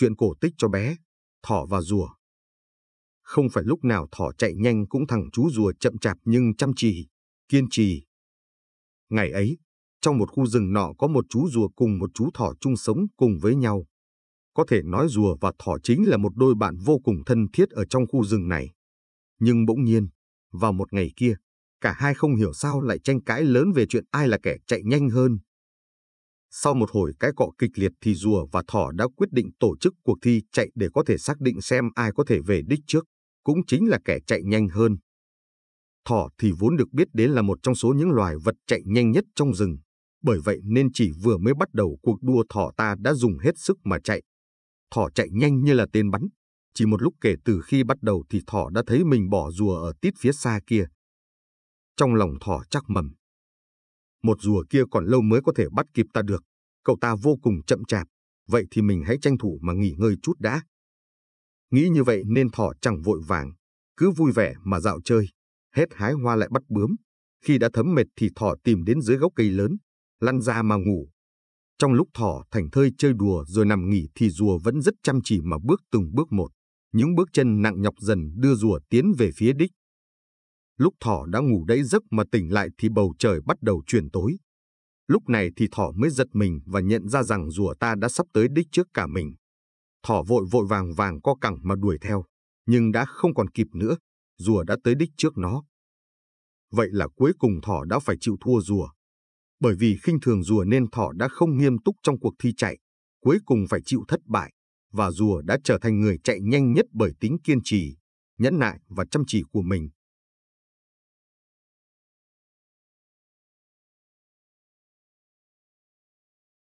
Chuyện cổ tích cho bé, thỏ và rùa. Không phải lúc nào thỏ chạy nhanh cũng thằng chú rùa chậm chạp nhưng chăm chỉ, kiên trì. Ngày ấy, trong một khu rừng nọ có một chú rùa cùng một chú thỏ chung sống cùng với nhau. Có thể nói rùa và thỏ chính là một đôi bạn vô cùng thân thiết ở trong khu rừng này. Nhưng bỗng nhiên, vào một ngày kia, cả hai không hiểu sao lại tranh cãi lớn về chuyện ai là kẻ chạy nhanh hơn. Sau một hồi cái cọ kịch liệt thì rùa và thỏ đã quyết định tổ chức cuộc thi chạy để có thể xác định xem ai có thể về đích trước, cũng chính là kẻ chạy nhanh hơn. Thỏ thì vốn được biết đến là một trong số những loài vật chạy nhanh nhất trong rừng, bởi vậy nên chỉ vừa mới bắt đầu cuộc đua thỏ ta đã dùng hết sức mà chạy. Thỏ chạy nhanh như là tên bắn, chỉ một lúc kể từ khi bắt đầu thì thỏ đã thấy mình bỏ rùa ở tít phía xa kia. Trong lòng thỏ chắc mầm, một rùa kia còn lâu mới có thể bắt kịp ta được, cậu ta vô cùng chậm chạp, vậy thì mình hãy tranh thủ mà nghỉ ngơi chút đã. Nghĩ như vậy nên thỏ chẳng vội vàng, cứ vui vẻ mà dạo chơi, hết hái hoa lại bắt bướm. Khi đã thấm mệt thì thỏ tìm đến dưới gốc cây lớn, lăn ra mà ngủ. Trong lúc thỏ thành thơi chơi đùa rồi nằm nghỉ thì rùa vẫn rất chăm chỉ mà bước từng bước một. Những bước chân nặng nhọc dần đưa rùa tiến về phía đích. Lúc thỏ đã ngủ đấy giấc mà tỉnh lại thì bầu trời bắt đầu chuyển tối. Lúc này thì thỏ mới giật mình và nhận ra rằng rùa ta đã sắp tới đích trước cả mình. Thỏ vội vội vàng vàng co cẳng mà đuổi theo, nhưng đã không còn kịp nữa, rùa đã tới đích trước nó. Vậy là cuối cùng thỏ đã phải chịu thua rùa. Bởi vì khinh thường rùa nên thỏ đã không nghiêm túc trong cuộc thi chạy, cuối cùng phải chịu thất bại, và rùa đã trở thành người chạy nhanh nhất bởi tính kiên trì, nhẫn nại và chăm chỉ của mình.